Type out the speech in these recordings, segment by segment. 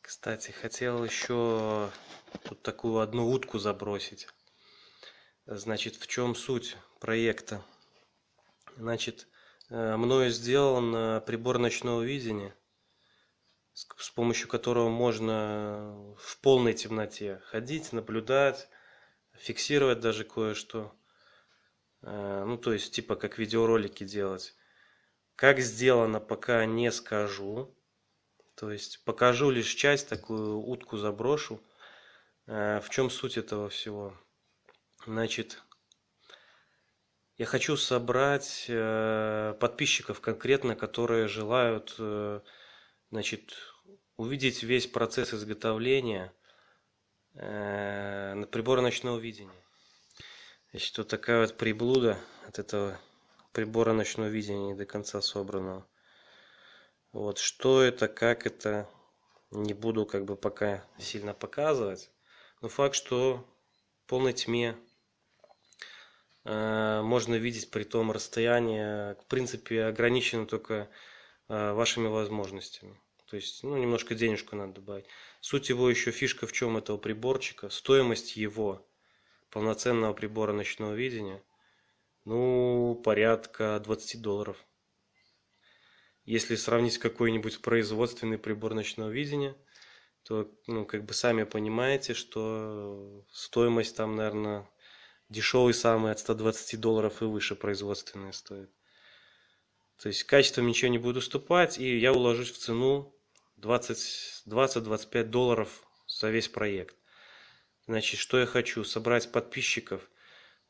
Кстати, хотел еще тут такую одну утку забросить. Значит, в чем суть проекта? Значит, э, мною сделан э, прибор ночного видения, с помощью которого можно э, в полной темноте ходить, наблюдать, фиксировать даже кое-что. Э, ну то есть типа как видеоролики делать. Как сделано, пока не скажу. То есть покажу лишь часть, такую утку заброшу. Э, в чем суть этого всего? Значит, я хочу собрать э, подписчиков конкретно, которые желают значит, увидеть весь процесс изготовления на прибор ночного видения. И что такая вот приблуда от этого прибора ночного видения не до конца собранного. Вот что это, как это, не буду как бы пока сильно показывать. Но факт, что в полной тьме э, можно видеть при том расстоянии в принципе, ограничено только э, вашими возможностями. То есть, ну, немножко денежку надо добавить. Суть его еще, фишка в чем этого приборчика, стоимость его – полноценного прибора ночного видения, ну, порядка 20 долларов. Если сравнить какой-нибудь производственный прибор ночного видения, то, ну, как бы сами понимаете, что стоимость там, наверное, дешевый самый от 120 долларов и выше производственные стоит. То есть качеством ничего не будет уступать, и я уложусь в цену 20-25 долларов за весь проект. Значит, что я хочу? Собрать подписчиков,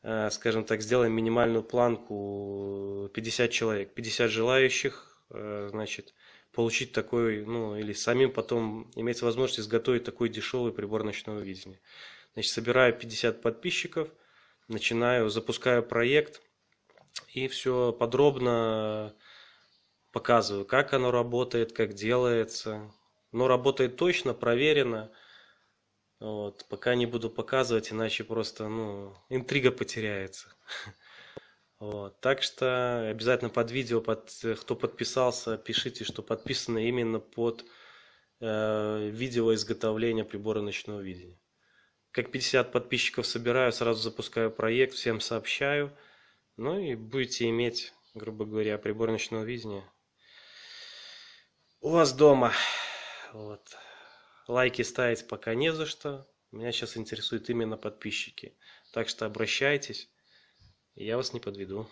э, скажем так, сделаем минимальную планку 50 э, человек, 50 желающих, э, значит, получить такой, ну, или самим потом иметь возможность изготовить такой дешевый прибор ночного видения. Значит, собираю 50 подписчиков, начинаю, запускаю проект и все подробно показываю, как оно работает, как делается. Но работает точно, проверено – вот, пока не буду показывать, иначе просто ну, интрига потеряется. Вот, так что обязательно под видео, под, кто подписался, пишите, что подписано именно под э, видео изготовления прибора ночного видения. Как 50 подписчиков собираю, сразу запускаю проект, всем сообщаю. Ну и будете иметь, грубо говоря, прибор ночного видения у вас дома. Вот. Лайки ставить пока не за что. Меня сейчас интересуют именно подписчики. Так что обращайтесь, я вас не подведу.